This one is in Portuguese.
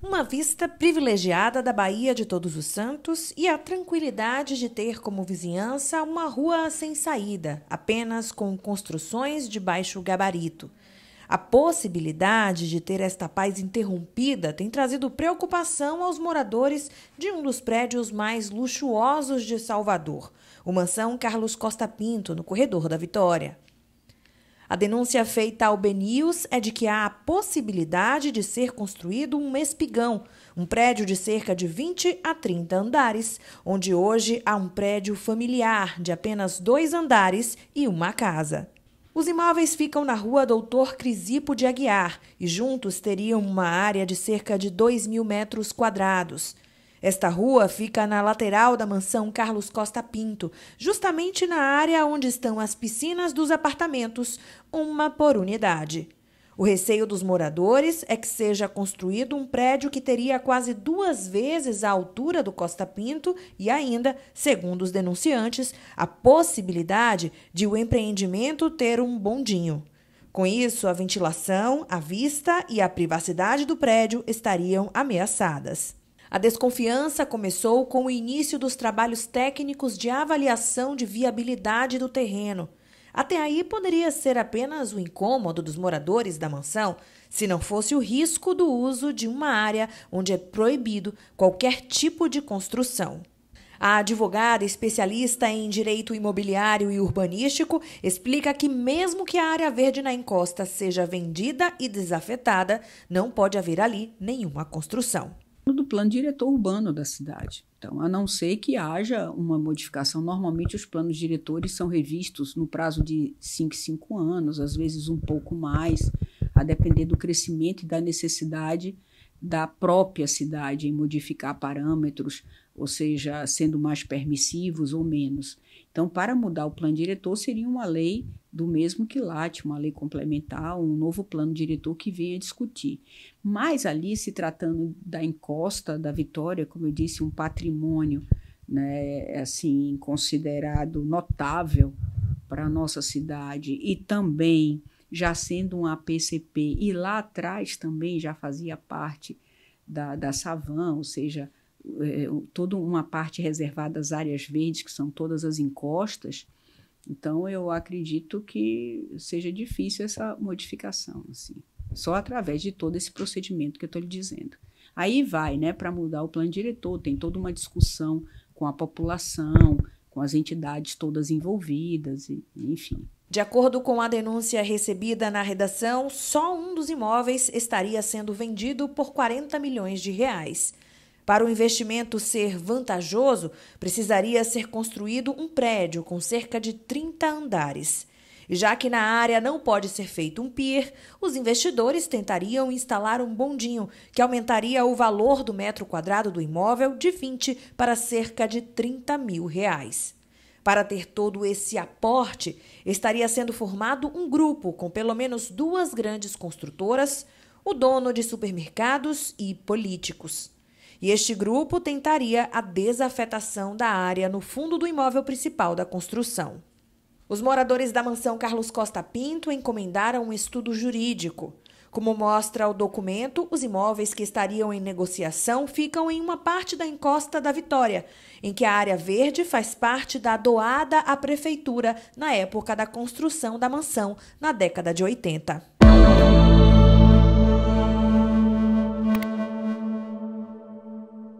uma vista privilegiada da Baía de Todos os Santos e a tranquilidade de ter como vizinhança uma rua sem saída, apenas com construções de baixo gabarito. A possibilidade de ter esta paz interrompida tem trazido preocupação aos moradores de um dos prédios mais luxuosos de Salvador, o mansão Carlos Costa Pinto, no corredor da Vitória. A denúncia feita ao Benius é de que há a possibilidade de ser construído um espigão, um prédio de cerca de 20 a 30 andares, onde hoje há um prédio familiar de apenas dois andares e uma casa. Os imóveis ficam na rua Doutor Crisipo de Aguiar e juntos teriam uma área de cerca de 2 mil metros quadrados. Esta rua fica na lateral da mansão Carlos Costa Pinto, justamente na área onde estão as piscinas dos apartamentos, uma por unidade. O receio dos moradores é que seja construído um prédio que teria quase duas vezes a altura do Costa Pinto e ainda, segundo os denunciantes, a possibilidade de o empreendimento ter um bondinho. Com isso, a ventilação, a vista e a privacidade do prédio estariam ameaçadas. A desconfiança começou com o início dos trabalhos técnicos de avaliação de viabilidade do terreno. Até aí poderia ser apenas o incômodo dos moradores da mansão, se não fosse o risco do uso de uma área onde é proibido qualquer tipo de construção. A advogada especialista em direito imobiliário e urbanístico explica que, mesmo que a área verde na encosta seja vendida e desafetada, não pode haver ali nenhuma construção do plano diretor urbano da cidade. Então, a não ser que haja uma modificação, normalmente os planos diretores são revistos no prazo de 5, 5 anos, às vezes um pouco mais, a depender do crescimento e da necessidade da própria cidade em modificar parâmetros, ou seja, sendo mais permissivos ou menos. Então, para mudar o plano diretor, seria uma lei do mesmo que late uma lei complementar, um novo plano diretor que venha discutir. Mas ali, se tratando da encosta da Vitória, como eu disse, um patrimônio né, assim considerado notável para a nossa cidade e também já sendo um APCP e lá atrás também já fazia parte da, da Savan, ou seja, é, toda uma parte reservada às áreas verdes, que são todas as encostas, então, eu acredito que seja difícil essa modificação, assim, só através de todo esse procedimento que eu estou lhe dizendo. Aí vai, né, para mudar o plano diretor, tem toda uma discussão com a população, com as entidades todas envolvidas, e, enfim. De acordo com a denúncia recebida na redação, só um dos imóveis estaria sendo vendido por 40 milhões de reais. Para o investimento ser vantajoso, precisaria ser construído um prédio com cerca de 30 andares. Já que na área não pode ser feito um pier, os investidores tentariam instalar um bondinho que aumentaria o valor do metro quadrado do imóvel de 20 para cerca de 30 mil reais. Para ter todo esse aporte, estaria sendo formado um grupo com pelo menos duas grandes construtoras, o dono de supermercados e políticos. E este grupo tentaria a desafetação da área no fundo do imóvel principal da construção. Os moradores da mansão Carlos Costa Pinto encomendaram um estudo jurídico. Como mostra o documento, os imóveis que estariam em negociação ficam em uma parte da encosta da Vitória, em que a área verde faz parte da doada à prefeitura na época da construção da mansão, na década de 80.